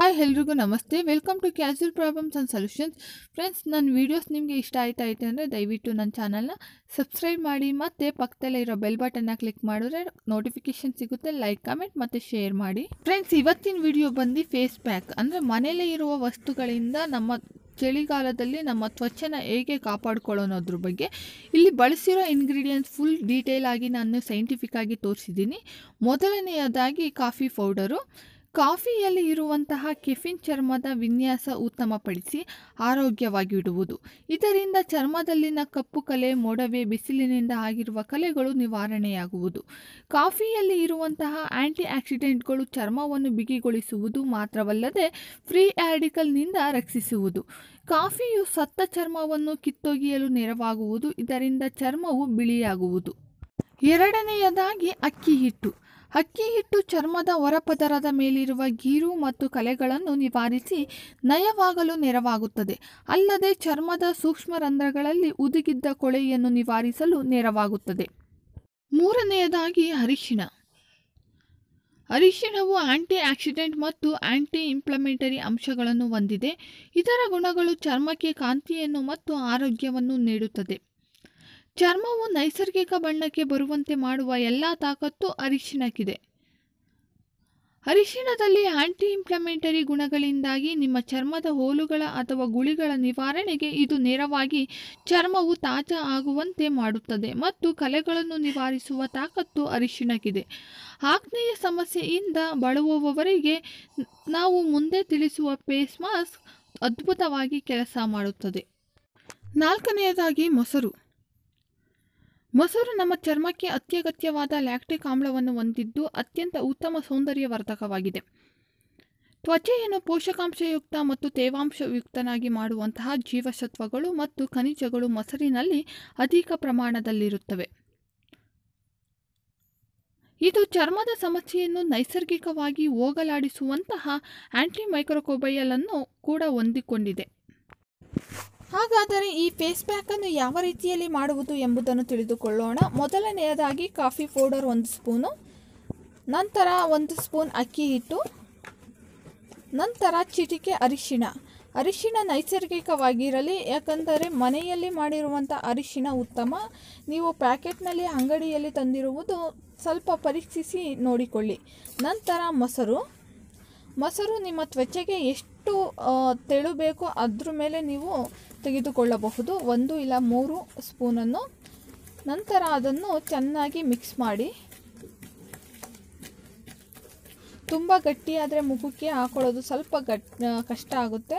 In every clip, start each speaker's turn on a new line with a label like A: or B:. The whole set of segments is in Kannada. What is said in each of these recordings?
A: ಹಾಯ್ ಎಲ್ರಿಗೂ ನಮಸ್ತೆ welcome to casual problems and solutions friends ನನ್ನ ವೀಡಿಯೋಸ್ ನಿಮಗೆ ಇಷ್ಟ ಆಯ್ತಾ ಐತೆ ಅಂದರೆ ದಯವಿಟ್ಟು ನನ್ನ ಚಾನಲ್ನ ಸಬ್ಸ್ಕ್ರೈಬ್ ಮಾಡಿ ಮತ್ತು ಪಕ್ಕದಲ್ಲೇ ಇರೋ ಬೆಲ್ ಬಟನ್ನ ಕ್ಲಿಕ್ ಮಾಡಿದ್ರೆ ನೋಟಿಫಿಕೇಷನ್ ಸಿಗುತ್ತೆ ಲೈಕ್ ಕಮೆಂಟ್ ಮತ್ತು ಶೇರ್ ಮಾಡಿ ಫ್ರೆಂಡ್ಸ್ ಇವತ್ತಿನ ವಿಡಿಯೋ ಬಂದು ಫೇಸ್ ಪ್ಯಾಕ್ ಅಂದರೆ ಮನೆಯಲ್ಲೇ ಇರುವ ವಸ್ತುಗಳಿಂದ ನಮ್ಮ ಚಳಿಗಾಲದಲ್ಲಿ ನಮ್ಮ ತ್ವಚೆನ ಹೇಗೆ ಕಾಪಾಡ್ಕೊಳ್ಳೋನೋದ್ರ ಬಗ್ಗೆ ಇಲ್ಲಿ ಬಳಸಿರೋ ಇಂಗ್ರೀಡಿಯೆಂಟ್ಸ್ ಫುಲ್ ಡೀಟೇಲ್ ಆಗಿ ನಾನು ಸೈಂಟಿಫಿಕ್ ಆಗಿ ತೋರಿಸಿದ್ದೀನಿ ಮೊದಲನೆಯದಾಗಿ ಕಾಫಿ ಪೌಡರು ಕಾಫಿಯಲ್ಲಿ ಇರುವಂತಹ ಕೆಫಿನ್ ಚರ್ಮದ ವಿನ್ಯಾಸ ಉತ್ತಮಪಡಿಸಿ ಆರೋಗ್ಯವಾಗಿಡುವುದು ಇದರಿಂದ ಚರ್ಮದಲ್ಲಿನ ಕಪ್ಪು ಕಲೆ ಮೊಡವೆ ಬಿಸಿಲಿನಿಂದ ಆಗಿರುವ ಕಲೆಗಳು ನಿವಾರಣೆಯಾಗುವುದು ಕಾಫಿಯಲ್ಲಿ ಇರುವಂತಹ ಆಂಟಿ ಆಕ್ಸಿಡೆಂಟ್ಗಳು ಚರ್ಮವನ್ನು ಬಿಗಿಗೊಳಿಸುವುದು ಮಾತ್ರವಲ್ಲದೆ ಫ್ರೀ ಆ್ಯಡಿಕಲ್ನಿಂದ ರಕ್ಷಿಸುವುದು ಕಾಫಿಯು ಸತ್ತ ಚರ್ಮವನ್ನು ಕಿತ್ತೊಗೆಯಲು ನೆರವಾಗುವುದು ಇದರಿಂದ ಚರ್ಮವು ಬಿಳಿಯಾಗುವುದು ಎರಡನೆಯದಾಗಿ ಅಕ್ಕಿ ಹಿಟ್ಟು ಅಕ್ಕಿ ಹಿಟ್ಟು ಚರ್ಮದ ಹೊರಪದರದ ಮೇಲಿರುವ ಗೀರು ಮತ್ತು ಕಲೆಗಳನ್ನು ನಿವಾರಿಸಿ ನಯವಾಗಲು ನೆರವಾಗುತ್ತದೆ ಅಲ್ಲದೆ ಚರ್ಮದ ಸೂಕ್ಷ್ಮ ರಂಧ್ರಗಳಲ್ಲಿ ಉದುಗಿದ್ದ ಕೊಳೆಯನ್ನು ನಿವಾರಿಸಲು ನೆರವಾಗುತ್ತದೆ ಮೂರನೆಯದಾಗಿ ಅರಿಶಿಣ ಅರಿಶಿಣವು ಆಂಟಿ ಆಕ್ಸಿಡೆಂಟ್ ಮತ್ತು ಆಂಟಿ ಇಂಪ್ಲಮೆಂಟರಿ ಅಂಶಗಳನ್ನು ಹೊಂದಿದೆ ಇದರ ಗುಣಗಳು ಚರ್ಮಕ್ಕೆ ಕಾಂತಿಯನ್ನು ಮತ್ತು ಆರೋಗ್ಯವನ್ನು ನೀಡುತ್ತದೆ ಚರ್ಮವು ನೈಸರ್ಗಿಕ ಬಣ್ಣಕ್ಕೆ ಬರುವಂತೆ ಮಾಡುವ ಎಲ್ಲ ತಾಕತ್ತು ಅರಿಶಿಣಕ್ಕಿದೆ ಅರಿಶಿಣದಲ್ಲಿ ಆಂಟಿ ಇಂಪ್ಲಮೆಂಟರಿ ಗುಣಗಳಿಂದಾಗಿ ನಿಮ್ಮ ಚರ್ಮದ ಹೋಲುಗಳ ಅಥವಾ ಗುಳಿಗಳ ನಿವಾರಣೆಗೆ ಇದು ನೇರವಾಗಿ ಚರ್ಮವು ತಾಜಾ ಆಗುವಂತೆ ಮಾಡುತ್ತದೆ ಮತ್ತು ಕಲೆಗಳನ್ನು ನಿವಾರಿಸುವ ತಾಕತ್ತು ಅರಿಶಿಣಕ್ಕಿದೆ ಆಗ್ನೇಯ ಸಮಸ್ಯೆಯಿಂದ ಬಳುವವರಿಗೆ ನಾವು ಮುಂದೆ ತಿಳಿಸುವ ಫೇಸ್ ಮಾಸ್ಕ್ ಅದ್ಭುತವಾಗಿ ಕೆಲಸ ಮಾಡುತ್ತದೆ ನಾಲ್ಕನೆಯದಾಗಿ ಮೊಸರು ಮೊಸರು ನಮ್ಮ ಚರ್ಮಕ್ಕೆ ಅತ್ಯಗತ್ಯವಾದ ಲ್ಯಾಕ್ಟಿಕ್ ಆಮ್ಲವನ್ನು ಹೊಂದಿದ್ದು ಅತ್ಯಂತ ಉತ್ತಮ ಸೌಂದರ್ಯವರ್ಧಕವಾಗಿದೆ ತ್ವಚೆಯನ್ನು ಪೋಷಕಾಂಶಯುಕ್ತ ಮತ್ತು ತೇವಾಂಶಯುಕ್ತನಾಗಿ ಮಾಡುವಂತಹ ಜೀವಸತ್ವಗಳು ಮತ್ತು ಖನಿಜಗಳು ಮೊಸರಿನಲ್ಲಿ ಅಧಿಕ ಪ್ರಮಾಣದಲ್ಲಿರುತ್ತವೆ ಇದು ಚರ್ಮದ ಸಮಸ್ಯೆಯನ್ನು ನೈಸರ್ಗಿಕವಾಗಿ ಹೋಗಲಾಡಿಸುವಂತಹ ಆ್ಯಂಟಿ ಅನ್ನು ಕೂಡ ಹೊಂದಿಕೊಂಡಿದೆ ಹಾಗಾದರೆ ಈ ಫೇಸ್ ಪ್ಯಾಕನ್ನು ಯಾವ ರೀತಿಯಲ್ಲಿ ಮಾಡುವುದು ಎಂಬುದನ್ನು ತಿಳಿದುಕೊಳ್ಳೋಣ ಮೊದಲನೆಯದಾಗಿ ಕಾಫಿ ಪೌಡರ್ ಒಂದು ಸ್ಪೂನು ನಂತರ ಒಂದು ಸ್ಪೂನ್ ಅಕ್ಕಿ ಹಿಟ್ಟು ನಂತರ ಚಿಟಿಕೆ ಅರಿಶಿಣ ಅರಿಶಿಣ ನೈಸರ್ಗಿಕವಾಗಿರಲಿ ಯಾಕಂದರೆ ಮನೆಯಲ್ಲಿ ಮಾಡಿರುವಂಥ ಅರಿಶಿಣ ಉತ್ತಮ ನೀವು ಪ್ಯಾಕೆಟ್ನಲ್ಲಿ ಅಂಗಡಿಯಲ್ಲಿ ತಂದಿರುವುದು ಸ್ವಲ್ಪ ಪರೀಕ್ಷಿಸಿ ನೋಡಿಕೊಳ್ಳಿ ನಂತರ ಮೊಸರು ಮೊಸರು ನಿಮ್ಮ ತ್ವಚೆಗೆ ಎಷ್ಟು ಎಷ್ಟು ತೆಳು ಬೇಕೋ ಅದ್ರ ಮೇಲೆ ನೀವು ತೆಗೆದುಕೊಳ್ಳಬಹುದು ಒಂದು ಇಲ್ಲ ಮೂರು ಸ್ಪೂನನ್ನು ನಂತರ ಅದನ್ನು ಚೆನ್ನಾಗಿ ಮಿಕ್ಸ್ ಮಾಡಿ ತುಂಬ ಗಟ್ಟಿಯಾದರೆ ಮುಖಕ್ಕೆ ಹಾಕೊಳ್ಳೋದು ಸ್ವಲ್ಪ ಗಟ್ ಕಷ್ಟ ಆಗುತ್ತೆ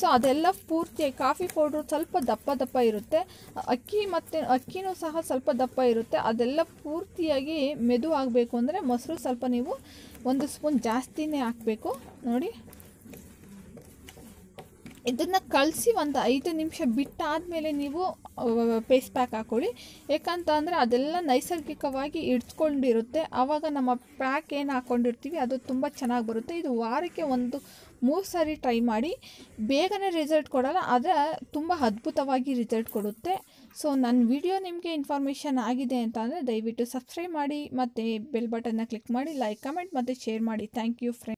A: ಸೊ ಅದೆಲ್ಲ ಪೂರ್ತಿ ಕಾಫಿ ಪೌಡ್ರ್ ಸ್ವಲ್ಪ ದಪ್ಪ ದಪ್ಪ ಇರುತ್ತೆ ಅಕ್ಕಿ ಮತ್ತು ಅಕ್ಕಿನೂ ಸಹ ಸ್ವಲ್ಪ ದಪ್ಪ ಇರುತ್ತೆ ಅದೆಲ್ಲ ಪೂರ್ತಿಯಾಗಿ ಮೆದು ಆಗಬೇಕು ಅಂದರೆ ಮೊಸರು ಸ್ವಲ್ಪ ನೀವು ಒಂದು ಸ್ಪೂನ್ ಜಾಸ್ತಿನೇ ಹಾಕಬೇಕು ನೋಡಿ ಇದನ್ನು ಕಳಿಸಿ ಒಂದು ಐದು ನಿಮಿಷ ಬಿಟ್ಟಾದಮೇಲೆ ನೀವು ಪೇಸ್ ಪ್ಯಾಕ್ ಹಾಕ್ಕೊಳ್ಳಿ ಯಾಕಂತ ಅಂದರೆ ಅದೆಲ್ಲ ನೈಸರ್ಗಿಕವಾಗಿ ಇಡ್ಸ್ಕೊಂಡಿರುತ್ತೆ ಆವಾಗ ನಮ್ಮ ಪ್ಯಾಕ್ ಏನು ಹಾಕ್ಕೊಂಡಿರ್ತೀವಿ ಅದು ತುಂಬ ಚೆನ್ನಾಗಿ ಬರುತ್ತೆ ಇದು ವಾರಕ್ಕೆ ಒಂದು ಮೂರು ಸಾರಿ ಟ್ರೈ ಮಾಡಿ ಬೇಗನೆ ರಿಸಲ್ಟ್ ಕೊಡೋಲ್ಲ ಆದರೆ ತುಂಬ ಅದ್ಭುತವಾಗಿ ರಿಸಲ್ಟ್ ಕೊಡುತ್ತೆ ಸೊ ನನ್ನ ವಿಡಿಯೋ ನಿಮಗೆ ಇನ್ಫಾರ್ಮೇಷನ್ ಆಗಿದೆ ಅಂತ ಅಂದರೆ ದಯವಿಟ್ಟು ಸಬ್ಸ್ಕ್ರೈಬ್ ಮಾಡಿ ಮತ್ತು ಬೆಲ್ ಬಟನ್ನ ಕ್ಲಿಕ್ ಮಾಡಿ ಲೈಕ್ ಕಮೆಂಟ್ ಮತ್ತು ಶೇರ್ ಮಾಡಿ ಥ್ಯಾಂಕ್ ಯು ಫ್ರೆಂಡ್